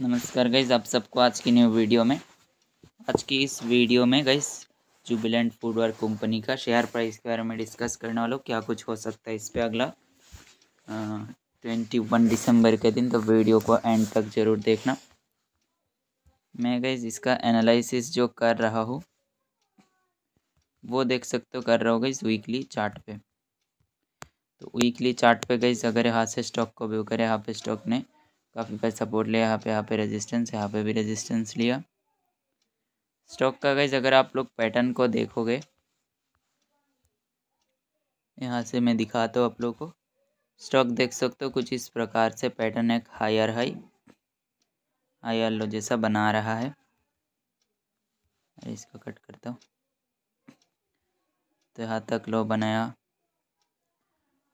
नमस्कार गईस आप सबको आज की न्यू वीडियो में आज की इस वीडियो में गईस जुबिलेंट फूडवेयर कंपनी का शेयर प्राइस के बारे में डिस्कस करने वालों क्या कुछ हो सकता है इस पर अगला ट्वेंटी वन दिसंबर के दिन तो वीडियो को एंड तक ज़रूर देखना मैं गई इसका एनालिसिस जो कर रहा हूँ वो देख सकते हो कर रहा हो गईज वीकली चार्ट पे तो वीकली चार्ट पे गईज अगर यहाँ से स्टॉक को व्यू करें यहाँ पे स्टॉक ने काफ़ी पैसा सपोर्ट लिया यहाँ पे यहाँ पे रेजिस्टेंस यहाँ पे भी रेजिस्टेंस लिया स्टॉक का गैस अगर आप लोग पैटर्न को देखोगे यहाँ से मैं दिखाता हूँ आप लोग को स्टॉक देख सकते हो कुछ इस प्रकार से पैटर्न एक हायर हाई हायर लो जैसा बना रहा है इसको कट करता हूँ तो यहाँ तक लो बनाया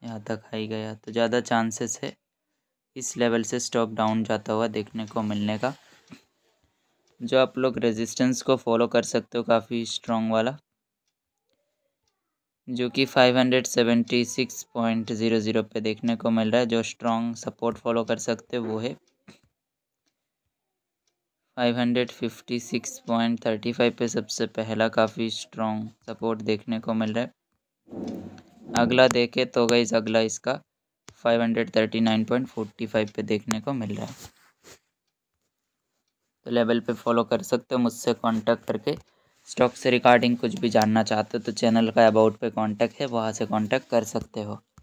यहाँ तक हाई गया तो ज़्यादा चांसेस है इस लेवल से स्टॉक डाउन जाता हुआ देखने को मिलने का जो आप लोग रेजिस्टेंस को फॉलो कर सकते हो काफ़ी स्ट्रॉन्ग वाला जो कि 576.00 पे देखने को मिल रहा है जो स्ट्रॉन्ग सपोर्ट फॉलो कर सकते हो वो है 556.35 पे सबसे पहला काफ़ी स्ट्रॉन्ग सपोर्ट देखने को मिल रहा है अगला देखे तो गई अगला इसका five hundred thirty nine point forty five पे देखने को मिल रहा है तो लेवल पे फॉलो कर सकते हो मुझसे कांटेक्ट करके स्टॉक से रिगार्डिंग कुछ भी जानना चाहते हो तो चैनल का अबाउट पे कांटेक्ट है वहाँ से कांटेक्ट कर सकते हो